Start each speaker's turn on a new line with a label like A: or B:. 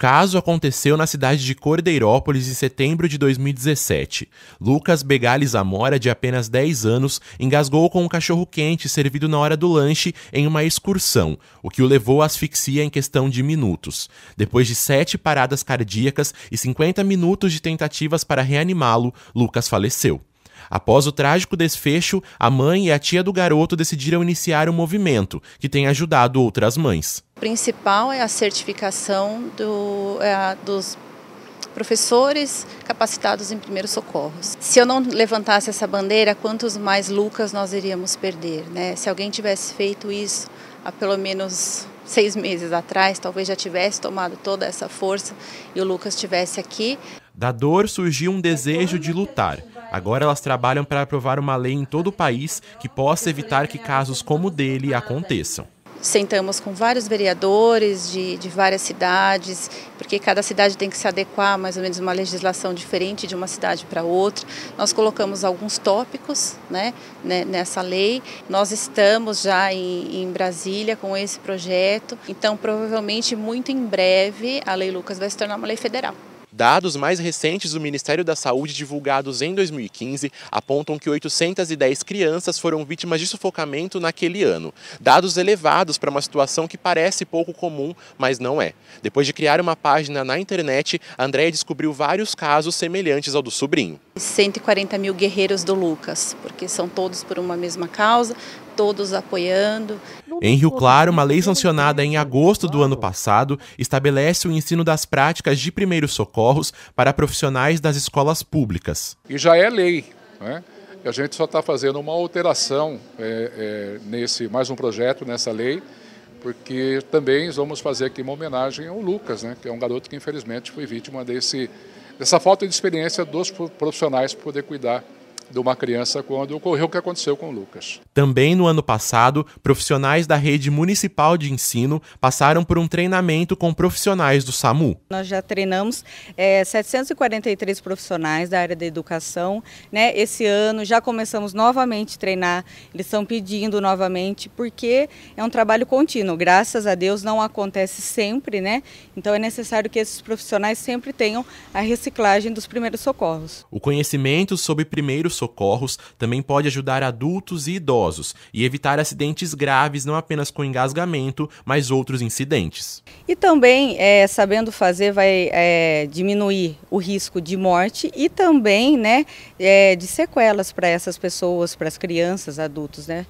A: caso aconteceu na cidade de Cordeirópolis em setembro de 2017. Lucas Begales Amora, de apenas 10 anos, engasgou com um cachorro quente servido na hora do lanche em uma excursão, o que o levou à asfixia em questão de minutos. Depois de sete paradas cardíacas e 50 minutos de tentativas para reanimá-lo, Lucas faleceu. Após o trágico desfecho, a mãe e a tia do garoto decidiram iniciar um movimento que tem ajudado outras mães.
B: O principal é a certificação do, é, dos professores capacitados em primeiros socorros. Se eu não levantasse essa bandeira, quantos mais Lucas nós iríamos perder, né? Se alguém tivesse feito isso há pelo menos seis meses atrás, talvez já tivesse tomado toda essa força e o Lucas estivesse aqui
A: da dor surgiu um desejo de lutar. Agora elas trabalham para aprovar uma lei em todo o país que possa evitar que casos como o dele aconteçam.
B: Sentamos com vários vereadores de, de várias cidades, porque cada cidade tem que se adequar mais ou menos uma legislação diferente de uma cidade para outra. Nós colocamos alguns tópicos né, né, nessa lei. Nós estamos já em, em Brasília com esse projeto, então provavelmente muito em breve a Lei Lucas vai se tornar uma lei federal.
A: Dados mais recentes do Ministério da Saúde, divulgados em 2015, apontam que 810 crianças foram vítimas de sufocamento naquele ano. Dados elevados para uma situação que parece pouco comum, mas não é. Depois de criar uma página na internet, Andréia descobriu vários casos semelhantes ao do sobrinho.
B: 140 mil guerreiros do Lucas, porque são todos por uma mesma causa, todos apoiando. Em Rio Claro, uma
A: lei sancionada em agosto do ano passado estabelece o ensino das práticas de primeiros socorros para profissionais das escolas públicas. E já é lei, né? E a gente só está fazendo uma alteração é, é, nesse mais um projeto nessa lei, porque também vamos fazer aqui uma homenagem ao Lucas, né? Que é um garoto que infelizmente foi vítima desse dessa falta de experiência dos profissionais para poder cuidar de uma criança quando ocorreu o que aconteceu com o Lucas. Também no ano passado, profissionais da rede municipal de ensino passaram por um treinamento com profissionais do SAMU.
C: Nós já treinamos é, 743 profissionais da área da educação. Né? Esse ano já começamos novamente a treinar, eles estão pedindo novamente, porque é um trabalho contínuo. Graças a Deus não acontece sempre, né? Então é necessário que esses profissionais sempre tenham a reciclagem dos primeiros socorros.
A: O conhecimento sobre primeiros socorros também pode ajudar adultos e idosos e evitar acidentes graves não apenas com engasgamento, mas outros incidentes.
C: E também, é, sabendo fazer, vai é, diminuir o risco de morte e também né, é, de sequelas para essas pessoas, para as crianças, adultos. Né?